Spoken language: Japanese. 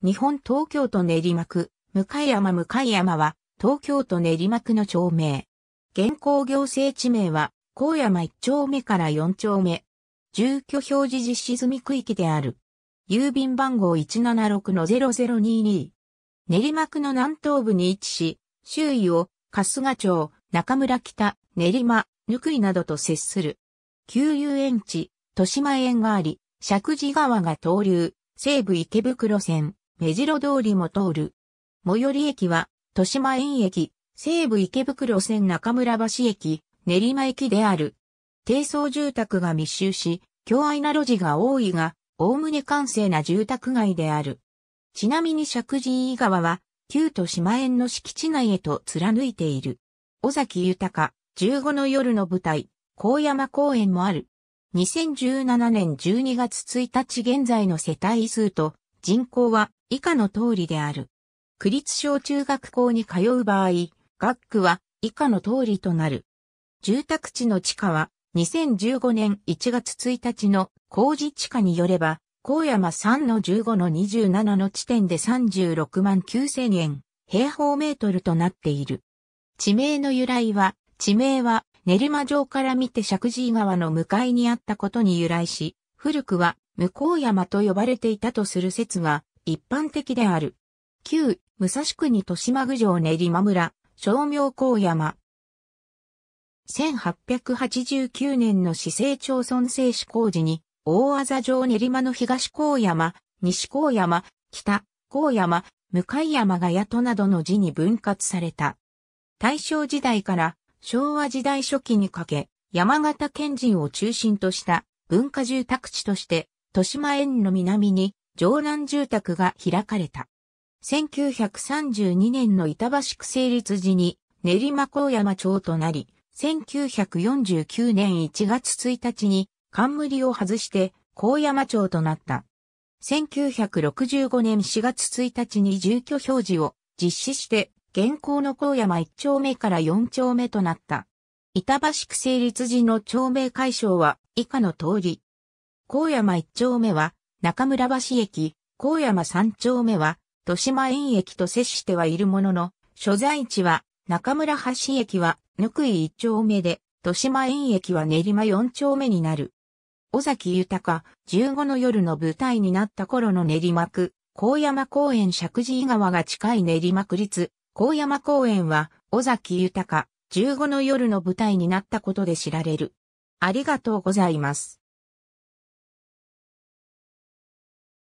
日本東京都練馬区、向山向山は、東京都練馬区の町名。現行行政地名は、高山1丁目から4丁目。住居表示実施済み区域である。郵便番号176-0022。練馬区の南東部に位置し、周囲を春日町、中村北、練馬、ぬくいなどと接する。旧遊園地、豊島園があり、石神川が東流、西武池袋線、目白通りも通る。最寄り駅は、豊島園駅、西武池袋線中村橋駅、練馬駅である。低層住宅が密集し、強愛な路地が多いが、おおむね完成な住宅街である。ちなみに石神井川は、旧豊島園の敷地内へと貫いている。尾崎豊、15の夜の舞台、高山公園もある。2017年12月1日現在の世帯数と人口は以下の通りである。区立小中学校に通う場合、学区は以下の通りとなる。住宅地の地価は2015年1月1日の工事地価によれば、高山3の15の27の地点で36万9000円平方メートルとなっている。地名の由来は、地名は練馬城から見て石神井川の向かいにあったことに由来し、古くは向山と呼ばれていたとする説が一般的である。旧、武蔵国豊島郡上練馬村、商名高山。1889年の市政町村制止工事に、大あざ城練馬の東高山、西高山、北、高山、向山が宿などの字に分割された。大正時代から昭和時代初期にかけ、山形県人を中心とした文化住宅地として、豊島園の南に城南住宅が開かれた。1932年の板橋区成立時に練馬高山町となり、1949年1月1日に冠を外して高山町となった。1965年4月1日に住居表示を実施して現行の高山1丁目から4丁目となった。板橋区成立時の町名解消は以下の通り。高山1丁目は中村橋駅、高山三丁目は、豊島園駅と接してはいるものの、所在地は、中村橋駅は、ぬくい一丁目で、豊島園駅は練馬四丁目になる。尾崎豊、15の夜の舞台になった頃の練馬区、高山公園石神井川が近い練馬区立、高山公園は、尾崎豊、15の夜の舞台になったことで知られる。ありがとうございます。